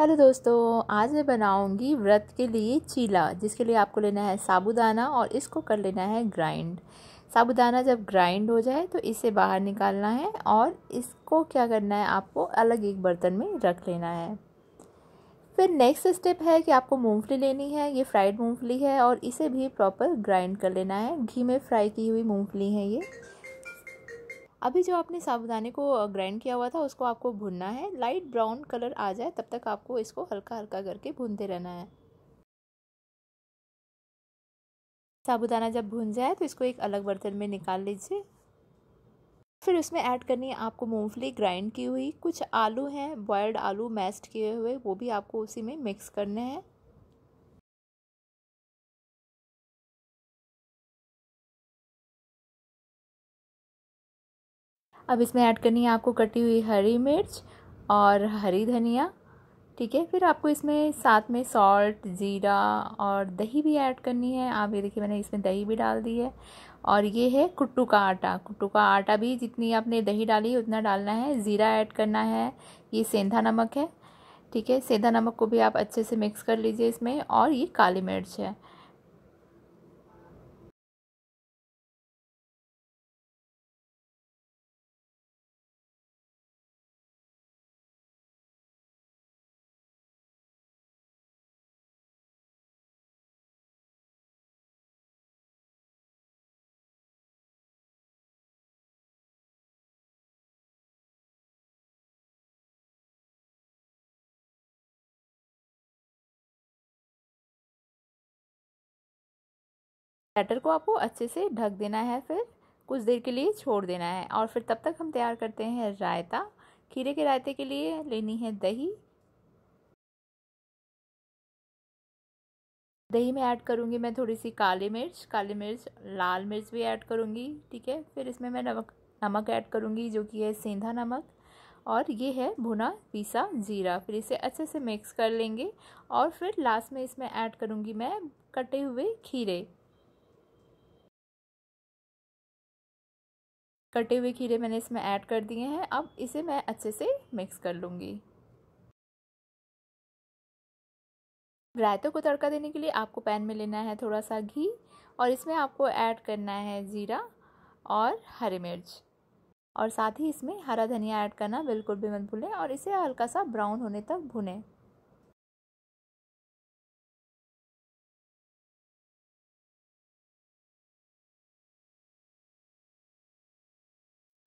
hello दोस्तों आज मैं बनाऊंगी व्रत के लिए चीला जिसके लिए आपको लेना है साबुदाना और इसको कर लेना है ग्राइंड साबुदाना जब ग्राइंड हो जाए तो इसे बाहर निकालना है और इसको क्या करना है आपको अलग एक बर्तन में रख लेना है फिर नेक्स्ट स्टेप है कि आपको मूंगफली लेनी है ये फ्राइड मूंगफली है और इसे भी प्रॉपर ग्राइंड कर लेना है घी में फ्राई की हुई मूंगफली है ये अभी जो आपने साबुदाने को ग्राइंड किया हुआ था उसको आपको भुनना है लाइट ब्राउन कलर आ जाए तब तक आपको इसको हल्का हल्का करके भूनते रहना है साबुदाना जब भून जाए तो इसको एक अलग बर्तन में निकाल लीजिए फिर उसमें ऐड करनी है आपको मूंगफली ग्राइंड की हुई कुछ आलू हैं बॉयल्ड आलू मैस्ड किए हुए वो भी आपको उसी में मिक्स करने हैं अब इसमें ऐड करनी है आपको कटी हुई हरी मिर्च और हरी धनिया ठीक है फिर आपको इसमें साथ में सॉल्ट ज़ीरा और दही भी ऐड करनी है आप ये देखिए मैंने इसमें दही भी डाल दी है और ये है कुट्टू का आटा कुट्टू का आटा भी जितनी आपने दही डाली उतना डालना है ज़ीरा ऐड करना है ये सेंधा नमक है ठीक है सेंधा नमक को भी आप अच्छे से मिक्स कर लीजिए इसमें और ये काली मिर्च है बैटर को आपको अच्छे से ढक देना है फिर कुछ देर के लिए छोड़ देना है और फिर तब तक हम तैयार करते हैं रायता खीरे के रायते के लिए लेनी है दही दही में ऐड करूँगी मैं थोड़ी सी काली मिर्च काली मिर्च लाल मिर्च भी ऐड करूँगी ठीक है फिर इसमें मैं नमक नमक ऐड करूँगी जो कि है सेंधा नमक और ये है भुना पीसा जीरा फिर इसे अच्छे से मिक्स कर लेंगे और फिर लास्ट में इसमें ऐड करूँगी मैं कटे हुए खीरे कटे हुए खीरे मैंने इसमें ऐड कर दिए हैं अब इसे मैं अच्छे से मिक्स कर लूँगी रायतों को तड़का देने के लिए आपको पैन में लेना है थोड़ा सा घी और इसमें आपको ऐड करना है ज़ीरा और हरी मिर्च और साथ ही इसमें हरा धनिया ऐड करना बिल्कुल भी मत भूलें और इसे हल्का सा ब्राउन होने तक भुनें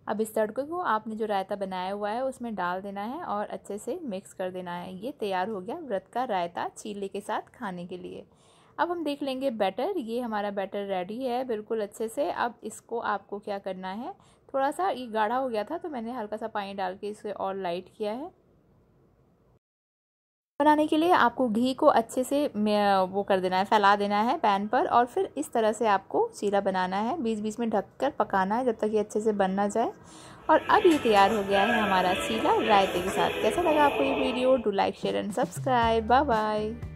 अब इस तड़के को आपने जो रायता बनाया हुआ है उसमें डाल देना है और अच्छे से मिक्स कर देना है ये तैयार हो गया व्रत का रायता चीले के साथ खाने के लिए अब हम देख लेंगे बैटर ये हमारा बैटर रेडी है बिल्कुल अच्छे से अब इसको आपको क्या करना है थोड़ा सा ये गाढ़ा हो गया था तो मैंने हल्का सा पानी डाल के इसे और लाइट किया है बनाने के लिए आपको घी को अच्छे से वो कर देना है फैला देना है पैन पर और फिर इस तरह से आपको सीरा बनाना है बीच बीच में ढक कर पकाना है जब तक ये अच्छे से बन ना जाए और अब ये तैयार हो गया है हमारा सीरा रायते के साथ कैसा लगा आपको ये video do like share and subscribe bye bye